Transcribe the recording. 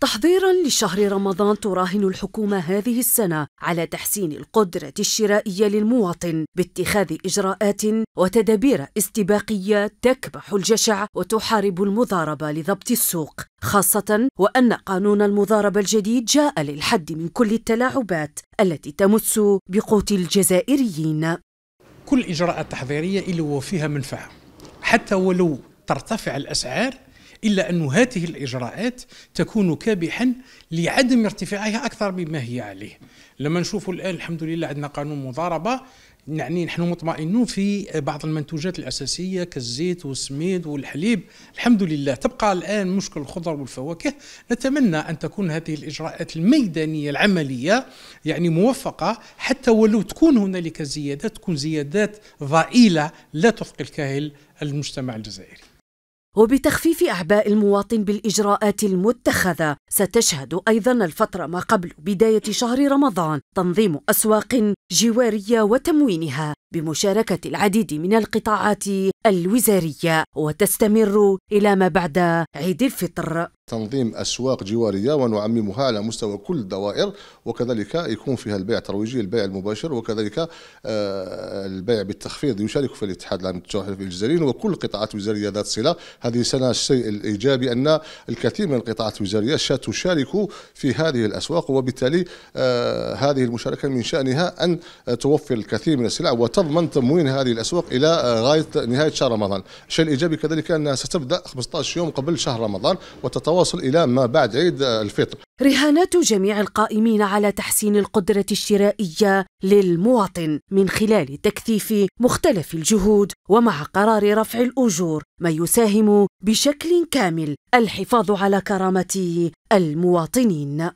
تحضيرا لشهر رمضان تراهن الحكومة هذه السنة على تحسين القدرة الشرائية للمواطن باتخاذ إجراءات وتدابير استباقية تكبح الجشع وتحارب المضاربة لضبط السوق خاصة وأن قانون المضاربة الجديد جاء للحد من كل التلاعبات التي تمس بقوت الجزائريين كل إجراءات تحضيرية اللي هو فيها منفعة حتى ولو ترتفع الأسعار إلا أن هذه الإجراءات تكون كابحا لعدم ارتفاعها أكثر مما هي عليه لما نشوف الآن الحمد لله عندنا قانون مضاربة يعني نحن مطمئنون في بعض المنتوجات الأساسية كالزيت والسميد والحليب الحمد لله تبقى الآن مشكل الخضر والفواكه نتمنى أن تكون هذه الإجراءات الميدانية العملية يعني موفقة حتى ولو تكون هنالك زيادات تكون زيادات ضئيلة لا تثقل كاهل المجتمع الجزائري وبتخفيف أعباء المواطن بالإجراءات المتخذة ستشهد أيضا الفترة ما قبل بداية شهر رمضان تنظيم أسواق جوارية وتموينها بمشاركة العديد من القطاعات الوزارية وتستمر إلى ما بعد عيد الفطر تنظيم أسواق جوارية ونعممها على مستوى كل الدوائر وكذلك يكون فيها البيع الترويجي البيع المباشر وكذلك آه، البيع بالتخفيض يشارك في الاتحاد العام للتجارة الجزائريين وكل القطاعات الوزارية ذات صلة هذه سنة الشيء الإيجابي أن الكثير من القطاعات الوزارية ستشارك في هذه الأسواق وبالتالي آه، هذه المشاركة من شأنها أن توفر الكثير من السلع وتضمن تموين هذه الأسواق إلى آه، غاية نهاية شهر رمضان الشيء الإيجابي كذلك أنها ستبدأ 15 يوم قبل شهر رمضان وتتواصل التواصل إلى ما بعد عيد الفطر رهانات جميع القائمين على تحسين القدرة الشرائية للمواطن من خلال تكثيف مختلف الجهود ومع قرار رفع الأجور ما يساهم بشكل كامل الحفاظ على كرامة المواطنين